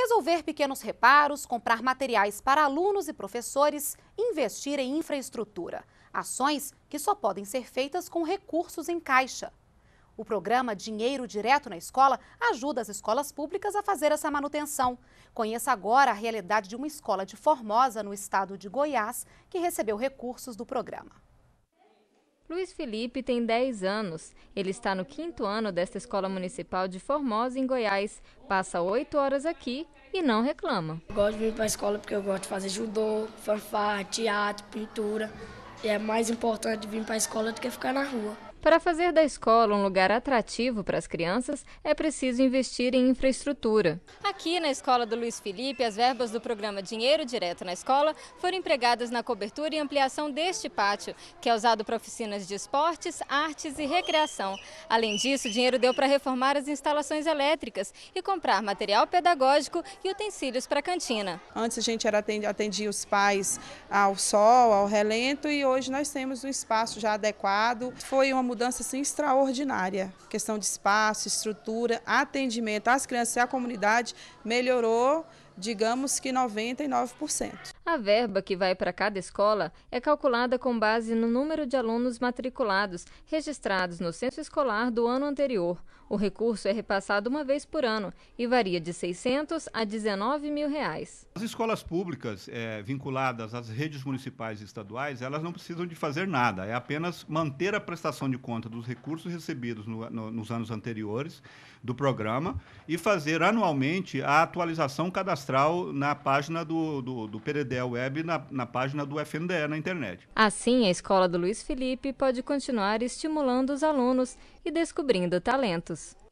Resolver pequenos reparos, comprar materiais para alunos e professores, investir em infraestrutura. Ações que só podem ser feitas com recursos em caixa. O programa Dinheiro Direto na Escola ajuda as escolas públicas a fazer essa manutenção. Conheça agora a realidade de uma escola de Formosa, no estado de Goiás, que recebeu recursos do programa. Luiz Felipe tem 10 anos. Ele está no quinto ano desta escola municipal de Formosa, em Goiás. Passa 8 horas aqui e não reclama. Eu gosto de vir para a escola porque eu gosto de fazer judô, fanfarra, teatro, pintura. E é mais importante vir para a escola do que ficar na rua. Para fazer da escola um lugar atrativo para as crianças, é preciso investir em infraestrutura. Aqui na escola do Luiz Felipe, as verbas do programa Dinheiro Direto na Escola foram empregadas na cobertura e ampliação deste pátio, que é usado para oficinas de esportes, artes e recreação. Além disso, o dinheiro deu para reformar as instalações elétricas e comprar material pedagógico e utensílios para a cantina. Antes a gente era atendia, atendia os pais ao sol, ao relento e hoje nós temos um espaço já adequado. Foi uma mudança assim, extraordinária. Questão de espaço, estrutura, atendimento às crianças e à comunidade melhorou digamos que 99%. A verba que vai para cada escola é calculada com base no número de alunos matriculados registrados no censo escolar do ano anterior. O recurso é repassado uma vez por ano e varia de 600 a 19 mil reais. As escolas públicas é, vinculadas às redes municipais e estaduais, elas não precisam de fazer nada, é apenas manter a prestação de conta dos recursos recebidos no, no, nos anos anteriores do programa e fazer anualmente a atualização cadastral cadastral na página do, do, do Peredel Web, na, na página do FNDE na internet. Assim, a escola do Luiz Felipe pode continuar estimulando os alunos e descobrindo talentos.